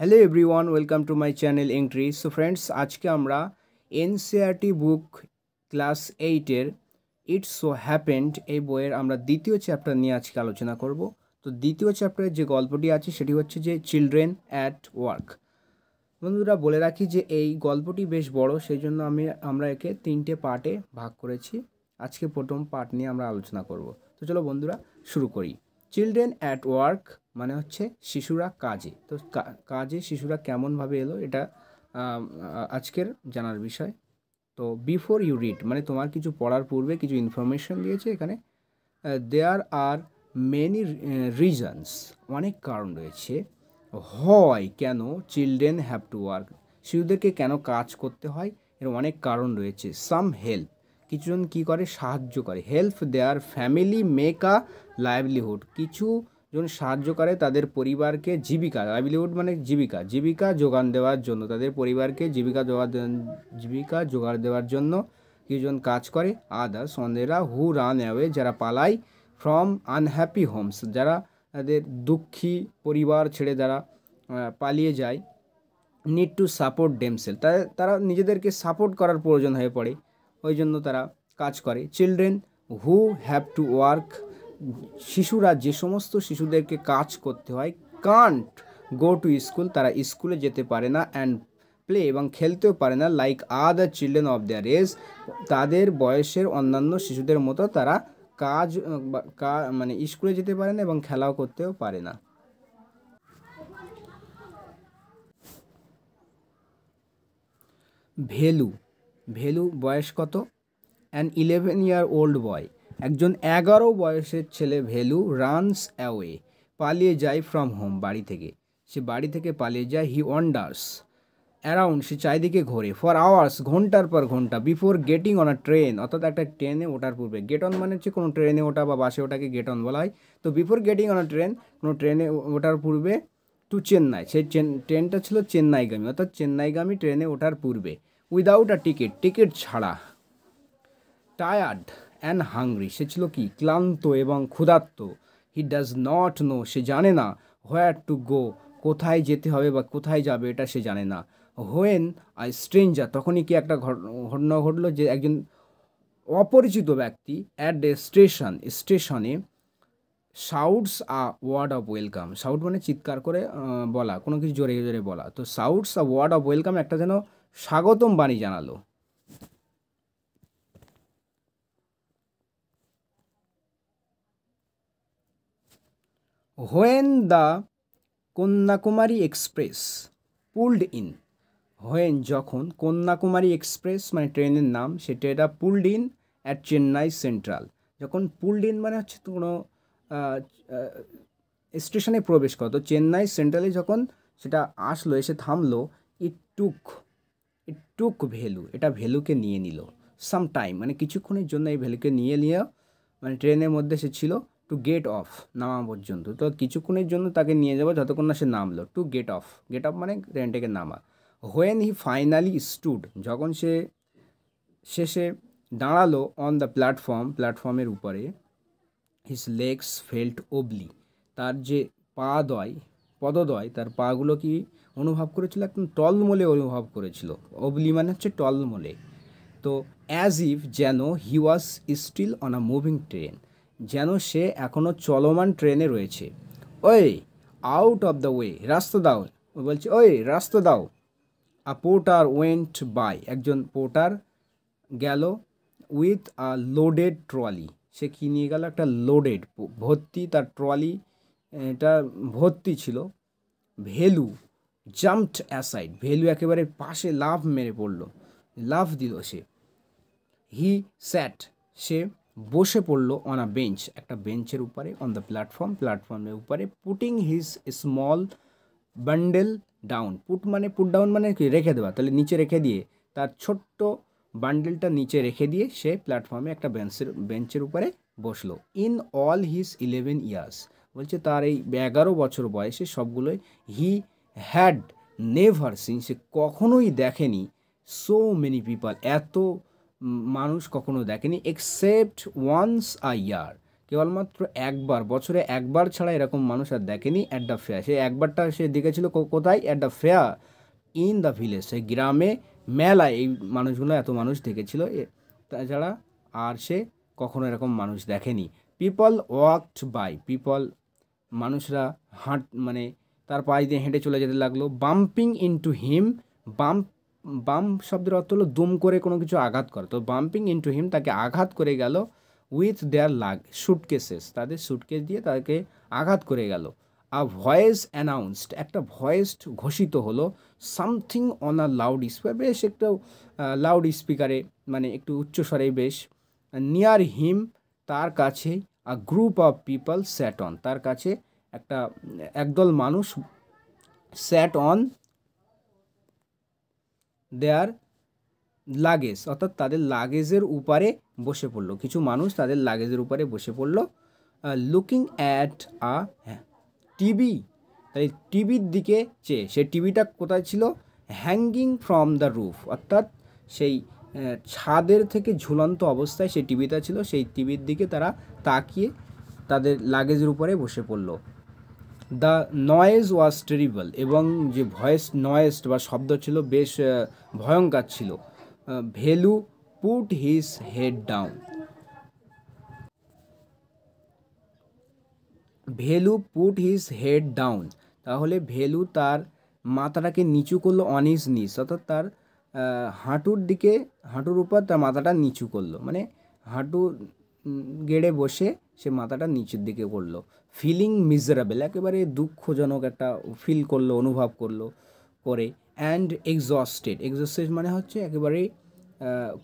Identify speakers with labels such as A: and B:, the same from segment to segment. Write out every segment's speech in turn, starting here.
A: hello everyone welcome to my channel entry so friends আজকে আমরা NCERT book class এইটের it's so happened এই বইয়ের আমরা দ্বিতীয় চ্যাপ্টার নিয়ে আজকে আলোচনা করব তো দ্বিতীয় চ্যাপ্টারের যে গল্পটি আছে সেটি হচ্ছে যে চিলড্রেন অ্যাট ওয়ার্ক বন্ধুরা বলে রাখি যে এই গল্পটি বেশ বড় সেই জন্য আমি আমরা একে তিনটে পার্টে ভাগ করেছি আজকে প্রথম পার্ট নিয়ে আমরা আলোচনা করব তো চলো বন্ধুরা শুরু করি চিলড্রেন অ্যাট ওয়ার্ক মানে হচ্ছে শিশুরা কাজে তো কাজে শিশুরা কেমনভাবে এলো এটা আজকের জানার বিষয় তো বিফোর ইউ রিড মানে তোমার কিছু পড়ার পূর্বে কিছু ইনফরমেশন দিয়েছে এখানে দেয়ার আর মেনি রিজনস অনেক কারণ রয়েছে হয় কেন চিলড্রেন হ্যাভ টু ওয়ার্ক শিশুদেরকে কেন কাজ করতে হয় এর অনেক কারণ রয়েছে সাম হেল্প কিছুজন কি করে সাহায্য করে help their family make a livelihood কিছু জন সাহায্য করে তাদের পরিবারকে জীবিকা লাইভলিহুড মানে জীবিকা জীবিকা যোগান দেওয়ার জন্য তাদের পরিবারকে জীবিকা যোগান জীবিকা জোগাড় দেওয়ার জন্য কিছুজন কাজ করে আদার্স অন্যেরা হু রান অ্যাওয়ে যারা পালায় ফ্রম আনহ্যাপি হোমস যারা তাদের দুঃখী পরিবার ছেড়ে যারা পালিয়ে যায় নিড টু সাপোর্ট ডেমসেল তারা নিজেদেরকে সাপোর্ট করার প্রয়োজন হয়ে পড়ে ওই জন্য তারা কাজ করে children who have to work শিশুরা যে সমস্ত শিশুদেরকে কাজ করতে হয় কান্ট গো টু স্কুল তারা স্কুলে যেতে পারে না অ্যান্ড প্লে এবং খেলতেও পারে না like other children of the race তাদের বয়সের অন্যান্য শিশুদের মতো তারা কাজ মানে স্কুলে যেতে পারে না এবং খেলাও করতেও পারে না ভেলু ভেলু বয়স কত an eleven year old boy একজন এগারো বয়সের ছেলে ভেলু রানস অ্যাওয়ে পালিয়ে যায় ফ্রম হোম বাড়ি থেকে সে বাড়ি থেকে পালিয়ে যায় হি ওয়ান্ডার্স অ্যারাউন্ড সে চারিদিকে ঘোরে ফর আওয়ার্স ঘন্টার পর ঘন্টা before getting on a train অর্থাৎ একটা ট্রেনে ওঠার পূর্বে গেট অন মানে হচ্ছে কোনো ট্রেনে ওঠা বা বাসে ওটাকে গেট অন বলা হয় তো before getting on a train কোনো ট্রেনে ওঠার পূর্বে টু চেন্নাই সেই ট্রেনটা ছিল চেন্নাইগামী অর্থাৎ চেন্নাইগামী ট্রেনে ওঠার পূর্বে উইদাউট আ টিকিট টিকিট ছাড়া টায়ার্ড অ্যান্ড হাংরি সে ছিল কি ক্লান্ত এবং ক্ষুধার্ত হি ডাজ নট নো সে জানে না হোয়ার টু গো কোথায় যেতে হবে বা কোথায় যাবে এটা সে জানে না হোয়েন আই স্ট্রেঞ্জার তখনই কি একটা ঘটনা ঘটলো যে একজন অপরিচিত ব্যক্তি অ্যাট এ স্টেশন স্টেশনে shouts a word of welcome shout মানে চিৎকার করে বলা কোনো কিছু জোরে জোরে বলা তো shouts a word of welcome একটা যেন স্বাগতম বাণী জানালো when the Kanyakumari Express pulled in when যখন কন্যাকুমারী এক্সপ্রেস মানে ট্রেনের নাম সেটা এটা pulled in at Chennai Central যখন পুল্ড ইন মানে হচ্ছে কোনো স্টেশনে প্রবেশ করতো চেন্নাই সেন্ট্রালে যখন সেটা আসলো এসে থামলো ইট টুক টুক ভ্যালু এটা ভ্যালুকে নিয়ে নিল সাম টাইম মানে কিছুক্ষণের জন্য এই ভ্যালুকে নিয়ে নিয়ে মানে ট্রেনের মধ্যে সে ছিল টু গেট অফ নামা পর্যন্ত তো কিছুক্ষণের জন্য তাকে নিয়ে যাবো যতক্ষণ না সে নামলো to get off get off মানে ট্রেন থেকে নামা হোয়েন হি ফাইনালি স্টুড যখন সে শেষে দাঁড়ালো অন দ্য প্ল্যাটফর্ম প্ল্যাটফর্মের উপরে হিস লেগস ফেল্ট ওবলি তার যে পা দয় পদদয় তার পাগুলো কি অনুভব করেছিল একদম টলমলে অনুভব করেছিল অবলি মানে হচ্ছে টলমলে তো অ্যাজ ইফ যেন he was still on a moving train যেন সে এখনও চলমান ট্রেনে রয়েছে ওই আউট অফ দ্য ওয়ে রাস্তা দাও ও বলছে ওই রাস্তা দাও আ পোর্টার ওয়েন্ট বাই একজন পোর্টার গেল উইথ আ লোডেড ট্রলি সে কি নিয়ে গেল একটা লোডেড ভর্তি তার ট্রলি এটা ভর্তি ছিল ভেলু জাম্পড অ্যাসাইড ভেলু একেবারে পাশে লাভ মেরে পড়ল লাভ দিল সে হি স্যাট সে বসে পড়ল অন আ বেঞ্চ একটা বেঞ্চের উপরে অন দ্য প্ল্যাটফর্ম প্ল্যাটফর্মের উপরে putting his small bundle down put মানে পুট ডাউন মানে কি রেখে দেওয়া তাহলে নিচে রেখে দিয়ে তার ছোট্ট বান্ডেলটা নিচে রেখে দিয়ে সে প্ল্যাটফর্মে একটা বেঞ্চের বেঞ্চের উপরে বসলো in all his eleven years বলছে তার এই এগারো বছর বয়সে সবগুলোই হি হ্যাড নেভার সিন সে কখনোই দেখেনি সো মেনি পিপাল এত মানুষ কখনো দেখেনি এক্সেপ্ট ওয়ান্স আ ইয়ার কেবলমাত্র একবার বছরে একবার ছাড়া এরকম মানুষ আর দেখেনি অ্যাট দ্য ফেয়ার সে একবারটা সে দেখেছিল কোথায় at the fair in the village সে গ্রামে মেলায় এই মানুষগুলো এত মানুষ দেখেছিল তাছাড়া আর সে কখনো এরকম মানুষ দেখেনি পিপল ওয়াকড বাই পিপল মানুষরা হাঁট মানে তার পায়ে দিয়ে হেঁটে চলে যেতে লাগলো বাম্পিং ইনটু হিম বাম্প বাম শব্দের অর্থ হলো দুম করে কোনো কিছু আঘাত করে তো বাম্পিং ইনটু হিম তাকে আঘাত করে গেল উইথ দেয়ার লাগ সুটকেসেস তাদের সুটকেস দিয়ে তাকে আঘাত করে গেল আ ভয়েস অ্যানাউন্সড একটা ভয়েস ঘোষিত হলো something on a loudspeaker বেশ একটা লাউড স্পিকারে মানে একটু উচ্চস্বরে বেশ নিয়ার হিম তার কাছে a group of people sat on তার কাছে একটা একদল মানুষ স্যাট অন দেয়ার লাগেজ অর্থাৎ তাদের লাগেজের উপরে বসে পড়লো কিছু মানুষ তাদের লাগেজের উপরে বসে পড়লো লুকিং অ্যাট আ টিভি তাই টিভির দিকে চেয়ে সে টিভিটা কোথায় ছিল হ্যাঙ্গিং ফ্রম দ্য রুফ অর্থাৎ সেই ছাদের থেকে ঝুলন্ত অবস্থায় সেই টিভিটা ছিল সেই টিভির দিকে তারা তাকিয়ে তাদের লাগেজের উপরে বসে পড়ল দ্য নয়েজ ওয়াজ টেরিবল এবং যে ভয়েস নয়েজ বা শব্দ ছিল বেশ ভয়ঙ্কর ছিল Velu put his head down Velu put his head down তাহলে ভেলু তার মাথাটাকে নিচু করলো অনিজ নিস অর্থাৎ তার হাঁটুর দিকে হাঁটুর উপর তার মাথাটা নিচু করলো মানে হাঁটু গেড়ে বসে সে মাথাটা নিচের দিকে করলো ফিলিং মিজারেবল একেবারে দুঃখজনক একটা ফিল করলো অনুভব করলো করে অ্যান্ড এক্সস্টেড এক্সস্টেড মানে হচ্ছে একেবারে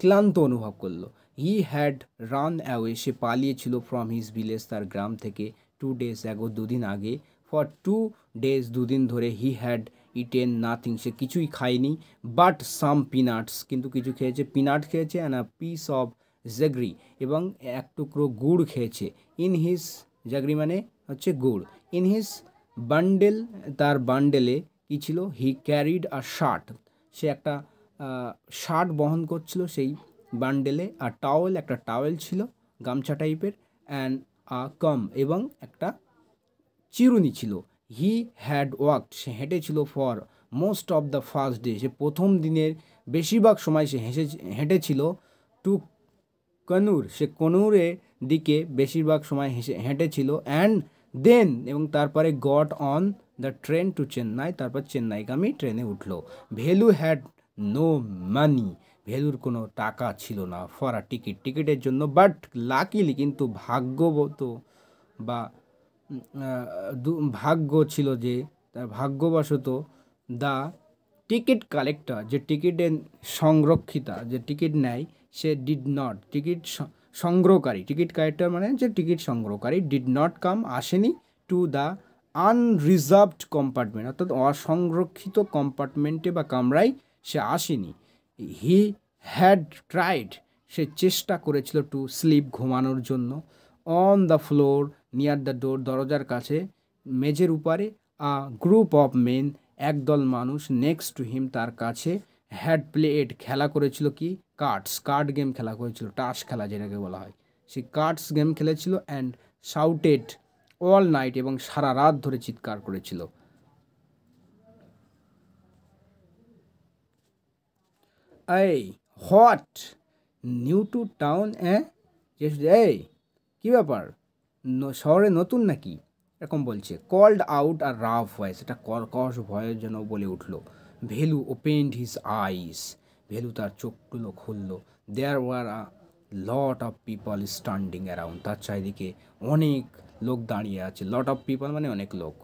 A: ক্লান্ত অনুভব করলো হি হ্যাড রান অ্যাওয়ে সে পালিয়েছিল ফ্রম হিজ ভিলেজ তার গ্রাম থেকে টু ডেজ এগো দুদিন আগে ফর টু ডেজ দুদিন ধরে হি হ্যাড ইটেন নাথিং সে কিছুই খায়নি বাট সাম পিনাটস কিন্তু কিছু খেয়েছে পিনাট খেয়েছে and a piece of jaggery এবং এক টুকরো গুড় খেয়েছে ইন হিস জেগরি মানে হচ্ছে গুড় ইন হিস বান্ডেল তার বান্ডেলে কি ছিল হি ক্যারিড আ শার্ট সে একটা শার্ট বহন করছিল সেই বান্ডেলে আর টাওয়েল একটা টাওয়েল ছিল গামছা টাইপের অ্যান্ড আ কম এবং একটা চিরুনি ছিল হি হ্যাড ওয়াক সে হেঁটেছিল for most of the first day সে প্রথম দিনের বেশিরভাগ সময় সে হেসে হেঁটেছিল টু কনুর সে কনুরের দিকে বেশিরভাগ সময় হেসে হেঁটেছিল অ্যান্ড দেন এবং তারপরে got on the train to Chennai তারপর চেন্নাইগামী ট্রেনে উঠলো ভেলু হ্যাড নো মানি ভেলুর কোনো টাকা ছিল না ফর আ টিকিট টিকিটের জন্য বাট লাকিলি কিন্তু ভাগ্যবত বা ভাগ্য ছিল যে তার ভাগ্যবশত দ্য টিকিট কালেক্টর যে টিকিটের সংরক্ষিতা যে টিকিট নেয় সে ডিড নট টিকিট সংগ্রহকারী টিকিট কালেক্টর মানে যে টিকিট সংগ্রহকারী ডিড নট কাম আসেনি টু দ্য আনরিজার্ভড কম্পার্টমেন্ট অর্থাৎ অসংরক্ষিত কম্পার্টমেন্টে বা কামরায় সে আসেনি হি হ্যাড ট্রাইড সে চেষ্টা করেছিল টু স্লিপ ঘুমানোর জন্য on the floor near the door দরজার কাছে মেজের উপরে আ গ্রুপ অফ মেন একদল মানুষ নেক্সট টু হিম তার কাছে হ্যাড প্লেড খেলা করেছিল কি কার্ডস কার্ড গেম খেলা করেছিল টাস খেলা যেটাকে বলা হয় সেই কার্ডস গেম খেলেছিল অ্যান্ড শাউটেড অল নাইট এবং সারা রাত ধরে চিৎকার করেছিল এই হট নিউ টু টাউন এ এই কী ব্যাপার শহরে নতুন নাকি এরকম বলছে কল্ড আউট আর রাফ ভয়েস এটা কর্কশ ভয়ের জন্য বলে উঠল ভেলু ওপেন্ড হিজ আইস ভেলু তার চোখগুলো খুলল there were a lot of people standing around তার চারিদিকে অনেক লোক দাঁড়িয়ে আছে লট অফ পিপল মানে অনেক লোক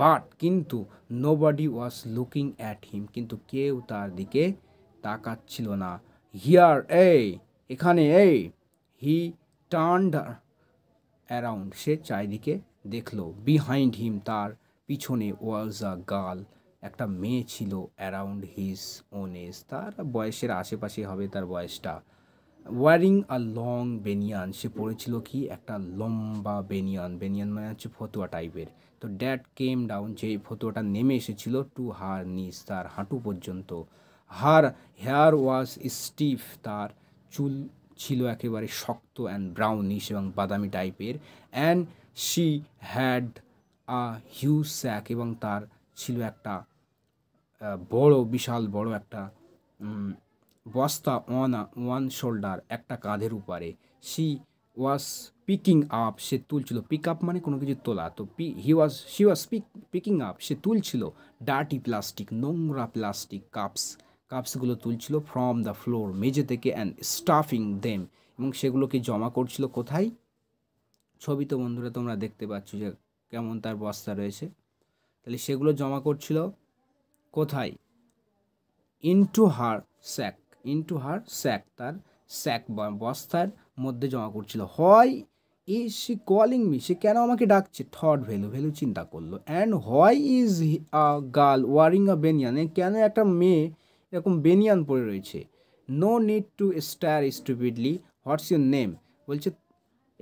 A: বাট কিন্তু nobody was looking at him কিন্তু কেউ তার দিকে তাকাচ্ছিল না হিয়ার এই এখানে এই হি টার্ন অ্যারাউন্ড সে চারিদিকে দেখল বিহাইন্ড হিম তার পিছনে ওয়াজ আ গার্ল একটা মেয়ে ছিল অ্যারাউন্ড হিজ ওন এজ তার বয়সের আশেপাশে হবে তার বয়সটা ওয়ারিং আ লং বেনিয়ান সে পড়েছিল কি একটা লম্বা বেনিয়ান বেনিয়ান মানে হচ্ছে ফতুয়া টাইপের তো ড্যাট কেম ডাউন যে ফতুয়াটা নেমে এসেছিল টু হার নিস তার হাঁটু পর্যন্ত হার হেয়ার ওয়াজ স্টিফ তার চুল ছিল একেবারে শক্ত অ্যান্ড ব্রাউনিশ এবং বাদামি টাইপের and she had a huge sack এবং তার ছিল একটা বড় বিশাল বড় একটা বস্তা ওয়ান ওয়ান শোল্ডার একটা কাঁধের উপরে শি ওয়াজ পিকিং আপ সে তুলছিল পিক আপ মানে কোনো কিছু তোলা তো পি he was she was pick picking up সে তুলছিল ডার্টি প্লাস্টিক নোংরা প্লাস্টিক কাপস কাপসগুলো তুলছিল ফ্রম দ্য ফ্লোর মেঝে থেকে অ্যান্ড স্টাফিং দেম এবং সেগুলোকে জমা করছিল কোথায় ছবি তো বন্ধুরা তোমরা দেখতে পাচ্ছ যে কেমন তার বস্তা রয়েছে তাহলে সেগুলো জমা করছিল কোথায় into her sack into her sack তার স্যাক বস্তার মধ্যে জমা করছিল হয় ই সি কলিং মি সে কেন আমাকে ডাকছে থট ভ্যালু ভ্যালু চিন্তা করলো and why is a girl wearing a banyan কেন একটা মেয়ে এরকম বেনিয়ান পড়ে রয়েছে no need to stare stupidly what's your name বলছে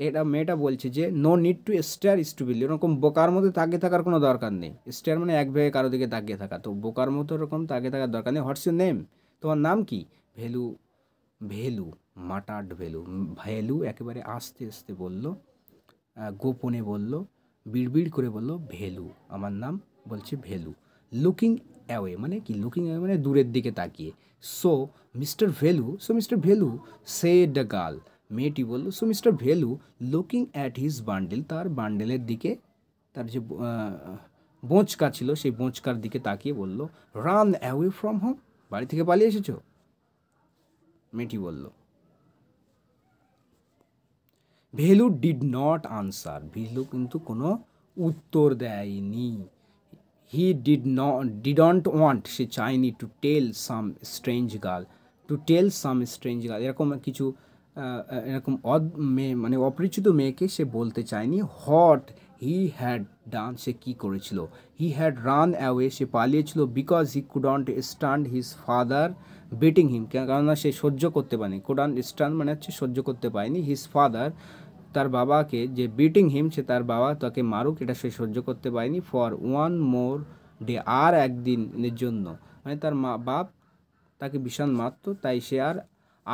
A: এটা মেয়েটা বলছে যে no need to stare stupidly ওরকম বোকার মতো তাকিয়ে থাকার কোনো দরকার নেই স্টার মানে এক ভেগে কারো দিকে তাকিয়ে থাকা তো বোকার মতো ওরকম তাকিয়ে থাকার দরকার নেই হোয়াটস ইউর নেম তোমার নাম কি ভেলু ভেলু মাটাড ভেলু ভেলু একেবারে আস্তে আস্তে বলল গোপনে বলল বিড়বিড় করে বলল ভেলু আমার নাম বলছে ভেলু লুকিং অ্যাওয়ে মানে কি লুকিং অ্যাওয়ে মানে দূরের দিকে তাকিয়ে so mister Velu so mister Velu সে দ্য গার্ল মেয়েটি বলল so mister Velu looking at his bundle তার বান্ডেলের দিকে তার যে বোঁচকা ছিল সেই বোঁচকার দিকে তাকিয়ে বলল রান অ্যাওয়ে ফ্রম হোম বাড়ি থেকে পালিয়ে এসেছো মেয়েটি বলল ভেলু ডিড নট আনসার ভেলু কিন্তু কোনো উত্তর দেয়নি He did not didn't want সে চায়নি to tell some strange girl to tell some strange girl এরকম কিছু এরকম অদ মেয়ে মানে অপরিচিত মেয়েকে সে বলতে চায়নি হট হি হ্যাড ডান সে কী করেছিল হি হ্যাড রান অ্যাওয়ে সে পালিয়েছিল because he couldn't stand his father beating him কেননা সে সহ্য করতে পারেনি কুডন্ট স্ট্যান্ড মানে হচ্ছে সহ্য করতে পারেনি হিজ ফাদার তার বাবাকে যে বিটিং হিম সে তার বাবা তাকে মারুক এটা সে সহ্য করতে পারেনি ফর ওয়ান মোর ডে আর একদিনের জন্য মানে তার মা বাপ তাকে ভীষণ মারত তাই সে আর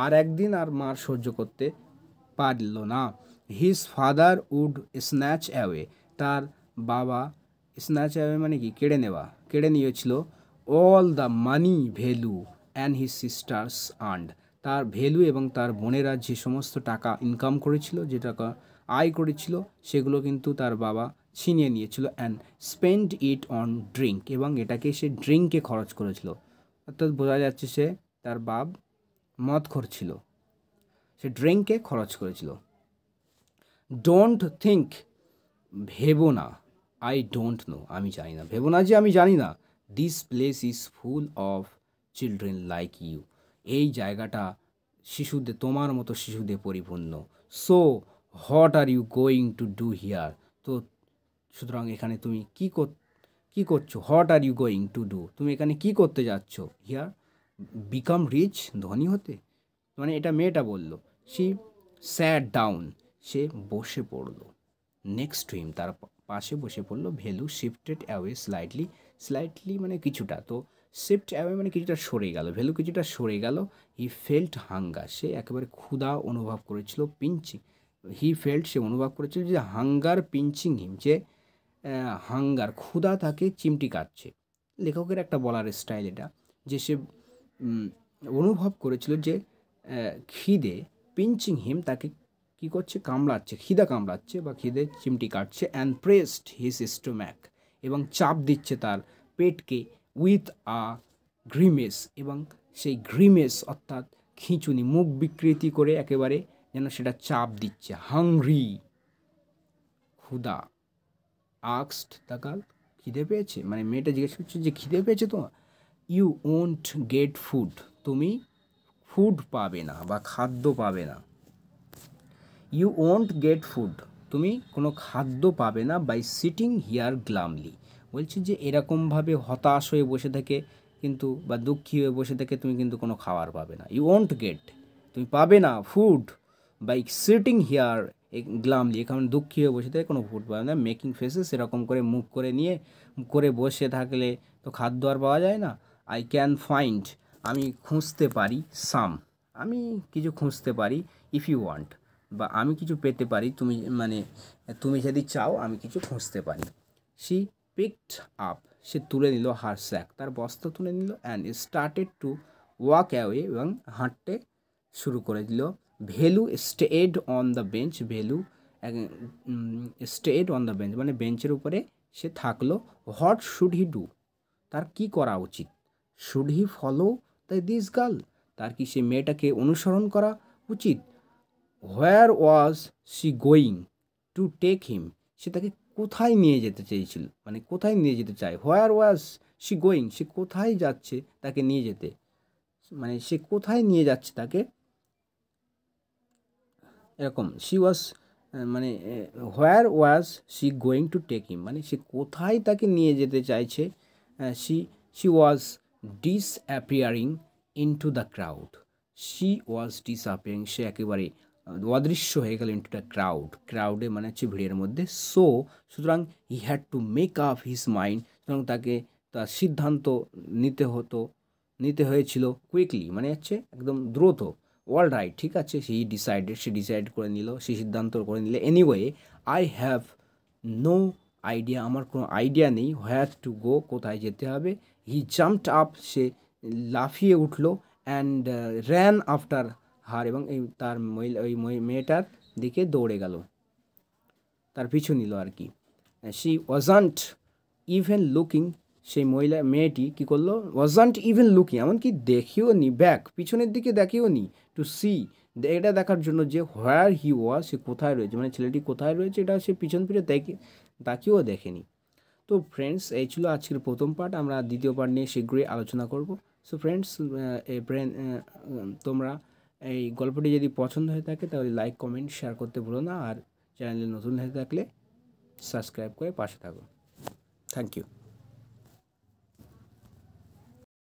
A: আর একদিন আর মার সহ্য করতে পারল না his father would snatch away তার বাবা স্ন্যাচ অ্যাওয়ে মানে কি কেড়ে নেওয়া কেড়ে নিয়েছিল all the money Velu and his sisters and তার ভ্যালু এবং তার বোনেরা যে সমস্ত টাকা ইনকাম করেছিল যে টাকা আয় করেছিল সেগুলো কিন্তু তার বাবা ছিনিয়ে নিয়েছিল and spend it on drink এবং এটাকে সে ড্রিঙ্কে খরচ করেছিল অর্থাৎ বোঝা যাচ্ছে সে তার বাপ মদ ছিল সে ড্রিঙ্কে খরচ করেছিল ডোন্ট থিঙ্ক ভেবো না আই ডোন্ট নো আমি জানি না ভেবো না যে আমি জানি না this place is full of children like you এই জায়গাটা শিশুদের তোমার মতো শিশুদের পরিপূর্ণ so what are you going to do here তো সুতরাং এখানে তুমি কী কর কী করছো what are you going to do তুমি এখানে কি করতে যাচ্ছ হিয়ার বিকাম রিচ ধনী হতে মানে এটা মেয়েটা বললো সি স্যাড ডাউন সে বসে পড়লো নেক্সট টুইম তার পাশে বসে পড়লো Velu shifted away slightly slightly মানে কিছুটা তো শিফট অ্যাওয়ে মানে কিছুটা সরে গেল ভ্যালু কিছুটা সরে গেল হি ফেল্ট হাঙ্গা সে একেবারে ক্ষুধা অনুভব করেছিল পিঞ্চিং হি ফেল্ট সে অনুভব করেছিল যে হাঙ্গার পিঞ্চিং হিম যে হাঙ্গার ক্ষুধা তাকে চিমটি কাটছে লেখকের একটা বলার স্টাইল এটা যে সে অনুভব করেছিল যে খিদে পিঞ্চিং হিম তাকে কি করছে কামড়াচ্ছে খিদা কামড়াচ্ছে বা খিদে চিমটি কাটছে অ্যান্ড প্রেসড হিস স্টোম্যাক এবং চাপ দিচ্ছে তার পেটকে উইথ আ গ্রিমেস এবং সেই গ্রিমেস অর্থাৎ খিঁচুনি মুখ বিকৃতি করে একেবারে যেন সেটা চাপ দিচ্ছে হাংরি ক্ষুদা আক্সড তাকাল খিদে পেয়েছে মানে মেয়েটা জিজ্ঞেস করছে যে খিদে পেয়েছে তোমার ইউ ওন্ট গেট ফুড তুমি ফুড পাবে না বা খাদ্য পাবে না ইউ ওন্ট গেট ফুড তুমি কোনো খাদ্য পাবে না বাই সিটিং হিয়ার গ্লামলি বলছি যে এরকমভাবে হতাশ হয়ে বসে থেকে কিন্তু বা দুঃখী হয়ে বসে থেকে তুমি কিন্তু কোনো খাবার পাবে না ইউ ওয়ন্ট গেট তুমি পাবে না ফুড বাই সিটিং হিয়ার দিয়ে কারণ দুঃখী হয়ে বসে থেকে কোনো ফুড পাবে না মেকিং ফেসেস এরকম করে মুখ করে নিয়ে করে বসে থাকলে তো খাদ্য আর পাওয়া যায় না আই ক্যান ফাইন্ড আমি খুঁজতে পারি সাম আমি কিছু খুঁজতে পারি ইফ ইউ ওয়ান্ট বা আমি কিছু পেতে পারি তুমি মানে তুমি যদি চাও আমি কিছু খুঁজতে পারি সি পিকড আপ সে তুলে নিল হার স্যাক তার বস্তা তুলে নিল and started to walk away এবং হাঁটতে শুরু করে দিল Velu stayed on the bench Velu stayed on the bench মানে বেঞ্চের উপরে সে থাকলো হোয়াট শুড হি ডু তার কি করা উচিত should he follow the this girl তার কি সে মেয়েটাকে অনুসরণ করা উচিত where was she going to take him সে তাকে কোথায় নিয়ে যেতে চেয়েছিল মানে কোথায় নিয়ে যেতে চায় হোয়ার ওয়াজ সি গোয়িং সে কোথায় যাচ্ছে তাকে নিয়ে যেতে মানে সে কোথায় নিয়ে যাচ্ছে তাকে এরকম সি ওয়াজ মানে where was she going to take him মানে সে কোথায় তাকে নিয়ে যেতে চাইছে she she was appearing into the crowd she was appearing সে একেবারে অদৃশ্য হয়ে গেল ইন্টু দ্য ক্রাউড ক্রাউডে মানে হচ্ছে ভিড়ের মধ্যে সো সুতরাং he had to make up his mind সুতরাং তাকে তার সিদ্ধান্ত নিতে হতো নিতে হয়েছিল কুইকলি মানে হচ্ছে একদম দ্রুত অল রাইট ঠিক আছে সেই ডিসাইডেড সে ডিসাইড করে নিল সে সিদ্ধান্ত করে নিলে anyway I have no idea আমার কোনো আইডিয়া নেই হ্যাভ টু গো কোথায় যেতে হবে হি জাম্পড আপ সে লাফিয়ে উঠল অ্যান্ড র্যান আফটার হার এবং এই তার মহিলা ওই মেয়েটার দিকে দৌড়ে গেল তার পিছু নিল আর কি সি ওয়াজান্ট ইভেন লুকিং সেই মহিলা মেয়েটি কি করলো ওয়াজান্ট ইভেন লুকিং এমনকি দেখিও নি ব্যাক পিছনের দিকে দেখিও নি টু সি এটা দেখার জন্য যে হোয়ার হি ওয়া সে কোথায় রয়েছে মানে ছেলেটি কোথায় রয়েছে এটা সে পিছন ফিরে দেখে তাকেও দেখেনি তো ফ্রেন্ডস এই ছিল আজকের প্রথম পার্ট আমরা দ্বিতীয় পার্ট নিয়ে শীঘ্রই আলোচনা করব সো ফ্রেন্ডস তোমরা এই গল্পটি যদি পছন্দ হয়ে থাকে তাহলে লাইক কমেন্ট শেয়ার করতে ভুলো না আর চ্যানেলে নতুন হয়ে থাকলে সাবস্ক্রাইব করে পাশে থাকুন থ্যাংক ইউ